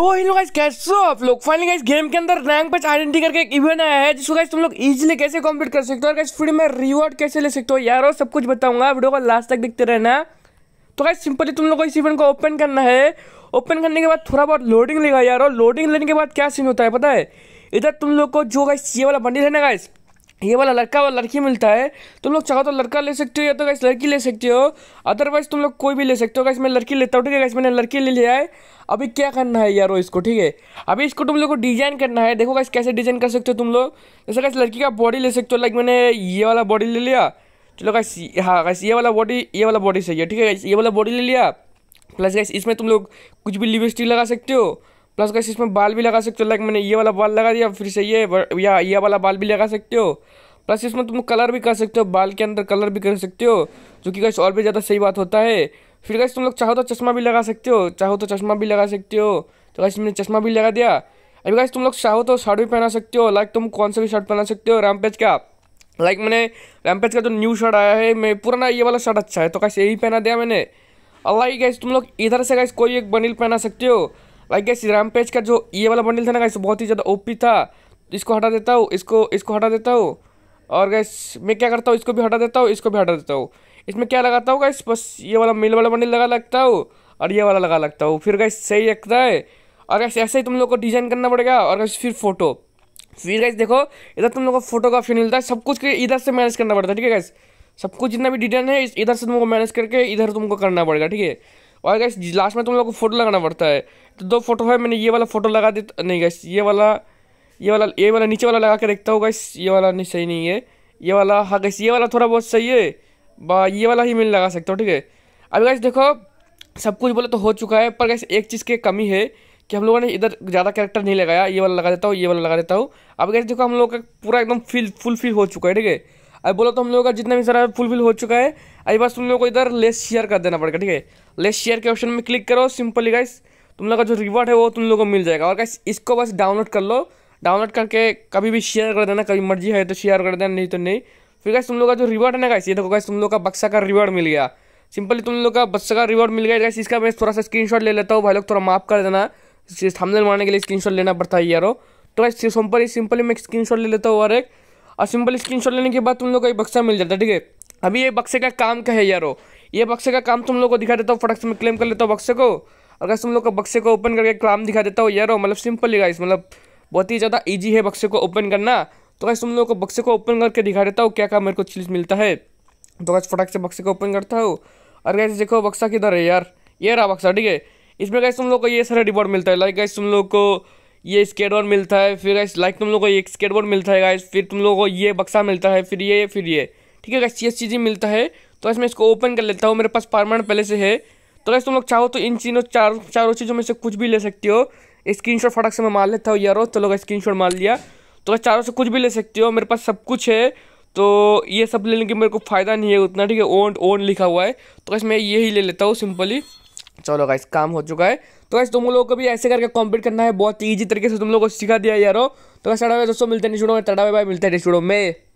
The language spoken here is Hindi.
तो हेलो गाइस कैसे हो आप लोग फाइनली गाइस गेम के अंदर रैंक पैच आइडेंटिटी करके एक इवेंट आया है जिसको गाइस तुम लोग इजीली कैसे कंप्लीट कर सकते हो और गाइस फ्री में रिवॉर्ड कैसे ले सकते हो यार और सब कुछ बताऊंगा वीडियो को लास्ट तक देखते रहना तो गाइस सिंपली तुम लोग को इस इवेंट को ओपन करना है ओपन करने के बाद थोड़ा बहुत लोडिंग लेगा यार और लोडिंग लेने के बाद क्या सीन होता है पता है इधर तुम लोग को जो गाइस ये वाला बंडल है ना गाइस ये वाला लड़का वाला लड़की मिलता है तुम लोग चाहो तो लड़का ले सकते हो या तो गैस लड़की ले सकते हो अदरवाइज तुम लोग कोई भी ले सकते हो गैस मैं लड़की लेता हूँ ठीक है गैस मैंने लड़की ले लिया है अभी क्या करना है यारो इसको ठीक है अभी इसको तुम लोग को डिजाइन करना है देखो गैस कैसे डिजाइन कर सकते हो तुम लोग जैसे गैस लड़की का बॉडी ले सकते हो लाइक मैंने ये वाला बॉडी ले लिया चलो गैस हाँ गैस ये वाला बॉडी ये वाला बॉडी सही है ठीक है ये वाला बॉडी ले लिया प्लस गैस इसमें तुम लोग कुछ भी लिपस्टिक लगा सकते हो प्लस कैसे इसमें बाल भी लगा सकते हो लाइक मैंने ये वाला बाल लगा दिया फिर से ये या ये वाला बाल भी लगा सकते हो प्लस इसमें तुम कलर भी कर सकते हो बाल के अंदर कलर भी कर सकते हो जो कि कैसे और भी ज़्यादा सही बात होता है फिर कैसे तुम लोग चाहो तो चश्मा भी लगा सकते हो चाहो तो चश्मा भी लगा सकते हो तो कैसे मैंने चश्मा भी लगा दिया अभी कैसे तुम लोग चाहो तो शर्ट भी पहना सकते हो लाइक तुम कौन सा भी शर्ट पहना सकते हो रैमपेज का लाइक मैंने रैमपेज का जो न्यू शर्ट आया है मैं पुराना ये वाला शर्ट अच्छा है तो कैसे यही पहना दिया मैंने अल्लाह कैसे तुम लोग इधर से कैसे कोई एक बनील पहना सकते हो लाइक गैस पेज का जो ये वाला बंडल था ना गैस बहुत ही ज़्यादा ओपी था इसको हटा देता हूँ इसको इसको हटा देता हूँ और गैस मैं क्या करता हूँ इसको भी हटा देता हूँ इसको भी हटा देता हूँ इसमें क्या लगाता हूँ गैस बस ये वाला मिल वाला बंडल लगा लगता हूँ और ये वाला लगा लगता हूँ फिर गैस सही लगता है और गैस ऐसे ही तुम लोग को डिज़ाइन करना पड़ेगा और गैस फिर फोटो फिर गैस देखो इधर तुम लोग को फोटो का मिलता है सब कुछ इधर से मैनेज करना पड़ता है ठीक है गैस सब कुछ जितना भी डिटेल है इधर से तुमको मैनेज करके इधर तुमको करना पड़ेगा ठीक है और गैस लास्ट में तुम लोग को फोटो लगाना पड़ता है तो दो फोटो है मैंने ये वाला फोटो लगा दे तो, नहीं गैस ये वाला ये वाला ये वाला नीचे वाला लगा के देखता हूँ गैस ये वाला नहीं सही नहीं है ये वाला हाँ गैस ये वाला थोड़ा बहुत सही है बा ये वाला ही मैंने लगा सकता हूँ ठीक है अभी गैस देखो सब कुछ बोले तो हो चुका है पर गैस एक चीज़ की कमी है कि हम लोगों ने इधर ज़्यादा कैरेक्टर नहीं लगाया ये वाला लगा देता हूँ ये वाला लगा देता हूँ अब गैस देखो हम लोग का पूरा एकदम फिल फुलफिल हो चुका है ठीक है अब बोलो तो हम लोगों का जितना भी सारा फुलफिल हो चुका है अभी बस तुम लोग को इधर लेस शेयर कर देना पड़ेगा ठीक है लेस शेयर के ऑप्शन में क्लिक करो सिंपली गाइस तुम लोग का जो रिवॉर्ड है वो तुम लोग को मिल जाएगा और गाइस इसको बस डाउनलोड कर लो डाउनलोड करके कभी भी शेयर कर देना कभी मर्जी है तो शेयर कर देना नहीं तो नहीं फिर गाइस तुम लोग का जो रिवॉर्ड है ना गाइस ये देखो गाइस तुम लोग का बक्सा का रिवॉर्ड मिल गया सिंपली तुम लोग का बक्सा का रिवॉर्ड मिल गया गाइस इसका मैं थोड़ा सा शॉट ले लेता हूँ भाई लोग थोड़ा माफ कर देना थंबनेल मारने के लिए स्क्रीनशॉट लेना पड़ता है यारो तो गाइस सिंपली सिंपली मैं शॉट ले लेता हूँ और एक और सिंपली शॉट लेने के बाद तुम लोग का एक बक्सा मिल जाता है ठीक है अभी ये बक्से का काम का है यारो ये बक्से का काम तुम लोग को दिखा देता हूँ फटक से मैं क्लेम कर लेता हूँ बक्से को अगर तुम लोग को बक्से को ओपन करके काम दिखा देता हूँ यारो मतलब सिंपल ही गाइस मतलब बहुत ही ज़्यादा ईजी है बक्से को ओपन करना तो कैसे तुम लोग को बक्से को ओपन करके दिखा देता हूँ क्या क्या मेरे को चीज़ मिलता है तो कैसे फटक से बक्से को ओपन करता हूँ और कैसे देखो बक्सा किधर है यार ये रहा बक्सा ठीक है इसमें कैसे तुम लोग को ये सारा रिवॉर्ड मिलता है लाइक गैस तुम लोग को ये स्केटबोर्ड मिलता है फिर गैस लाइक तुम लोग को ये स्केटबोर्ड मिलता है गैस फिर तुम लोग को ये बक्सा मिलता है फिर ये फिर ये ठीक है गैस ये ही मिलता है तो ऐसे मैं इसको ओपन कर लेता हूँ मेरे पास परमानेंट पहले से है तो कैसे तुम लोग चाहो तो इन चीजों चार चारों चीज़ों में से कुछ भी ले सकते हो स्क्रीन शॉट फटक से मैं मार लेता हूँ यारो तो लोग स्क्रीन शॉट मार लिया तो कैसे चारों से कुछ भी ले सकते हो मेरे पास सब कुछ है तो ये सब लेने के मेरे को फ़ायदा नहीं है उतना ठीक है ओन ओन लिखा हुआ है तो कैसे मैं यही ले लेता हूँ सिंपली चलो गाइस काम हो चुका है तो गाइस तुम लोगों को भी ऐसे करके कॉम्पीट करना है बहुत ईजी तरीके से तुम लोगों को सिखा दिया यारो तो वैसे दोस्तों मिलते नहीं छोड़ो तड़ावे भाई मिलते नहीं छोड़ो मैं